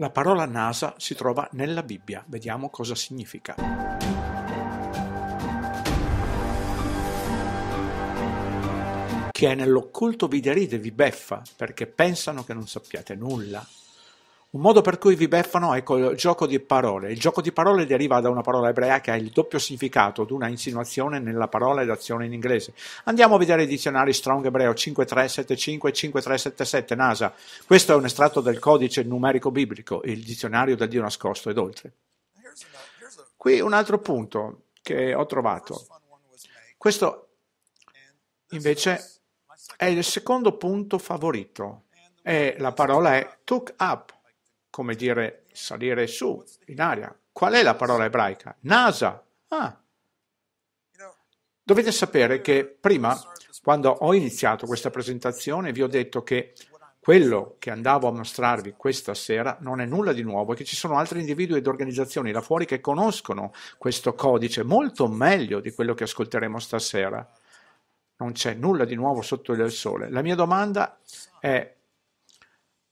La parola NASA si trova nella Bibbia, vediamo cosa significa. Chi è nell'occulto vi deride, vi beffa, perché pensano che non sappiate nulla. Un modo per cui vi beffano è col gioco di parole. Il gioco di parole deriva da una parola ebrea che ha il doppio significato di una insinuazione nella parola ed azione in inglese. Andiamo a vedere i dizionari Strong ebreo 5375 e 5377 NASA. Questo è un estratto del codice numerico biblico, il dizionario del Dio nascosto ed oltre. Qui un altro punto che ho trovato. Questo invece è il secondo punto favorito e la parola è took up come dire salire su in aria. Qual è la parola ebraica? NASA. Ah. Dovete sapere che prima, quando ho iniziato questa presentazione, vi ho detto che quello che andavo a mostrarvi questa sera non è nulla di nuovo e che ci sono altri individui ed organizzazioni là fuori che conoscono questo codice molto meglio di quello che ascolteremo stasera. Non c'è nulla di nuovo sotto il sole. La mia domanda è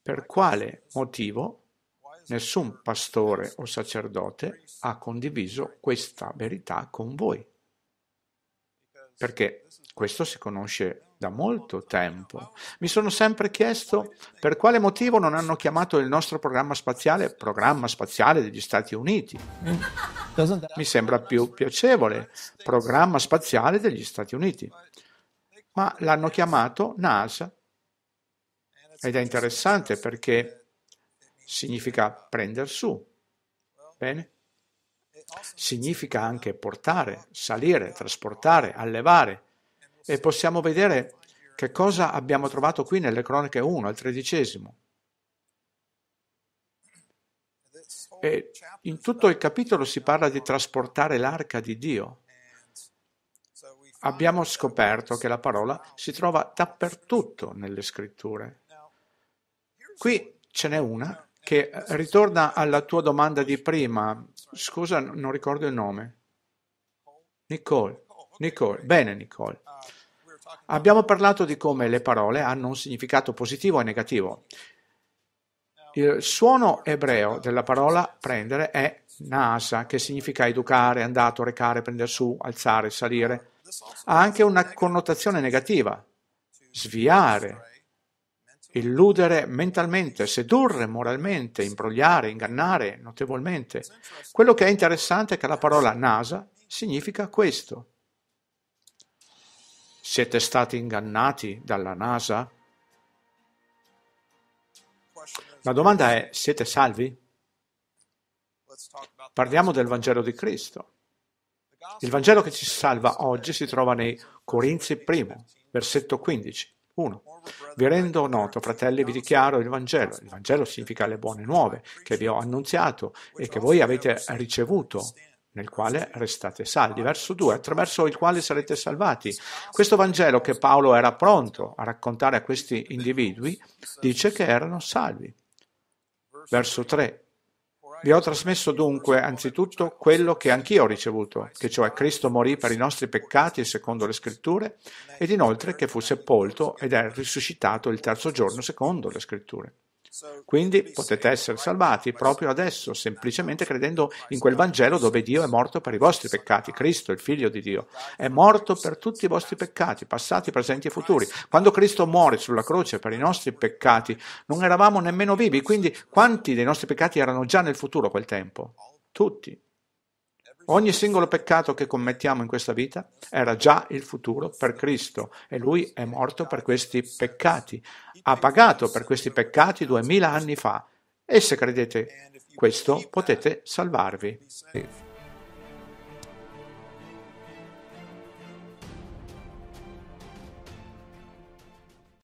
per quale motivo Nessun pastore o sacerdote ha condiviso questa verità con voi, perché questo si conosce da molto tempo. Mi sono sempre chiesto per quale motivo non hanno chiamato il nostro programma spaziale programma spaziale degli Stati Uniti. Mi sembra più piacevole, programma spaziale degli Stati Uniti. Ma l'hanno chiamato NASA. Ed è interessante perché significa prendere su. Bene? Significa anche portare, salire, trasportare, allevare. E possiamo vedere che cosa abbiamo trovato qui nelle cronache 1 al tredicesimo. E in tutto il capitolo si parla di trasportare l'arca di Dio. Abbiamo scoperto che la parola si trova dappertutto nelle scritture. Qui ce n'è una che eh, ritorna alla tua domanda di prima. Scusa, non ricordo il nome. Nicole. Nicole. Bene, Nicole. Abbiamo parlato di come le parole hanno un significato positivo e negativo. Il suono ebreo della parola prendere è nasa, che significa educare, andato, recare, prendere su, alzare, salire. Ha anche una connotazione negativa, sviare, illudere mentalmente, sedurre moralmente, imbrogliare, ingannare notevolmente. Quello che è interessante è che la parola NASA significa questo. Siete stati ingannati dalla NASA? La domanda è, siete salvi? Parliamo del Vangelo di Cristo. Il Vangelo che ci salva oggi si trova nei Corinzi 1, versetto 15. 1. Vi rendo noto, fratelli, vi dichiaro il Vangelo. Il Vangelo significa le buone nuove che vi ho annunziato e che voi avete ricevuto nel quale restate saldi. Verso 2, attraverso il quale sarete salvati. Questo Vangelo che Paolo era pronto a raccontare a questi individui dice che erano salvi. Verso 3, vi ho trasmesso dunque anzitutto quello che anch'io ho ricevuto, che cioè Cristo morì per i nostri peccati secondo le scritture ed inoltre che fu sepolto ed è risuscitato il terzo giorno secondo le scritture. Quindi potete essere salvati proprio adesso, semplicemente credendo in quel Vangelo dove Dio è morto per i vostri peccati. Cristo, il Figlio di Dio, è morto per tutti i vostri peccati, passati, presenti e futuri. Quando Cristo muore sulla croce per i nostri peccati, non eravamo nemmeno vivi, quindi quanti dei nostri peccati erano già nel futuro a quel tempo? Tutti. Ogni singolo peccato che commettiamo in questa vita era già il futuro per Cristo e Lui è morto per questi peccati, ha pagato per questi peccati duemila anni fa e se credete questo potete salvarvi.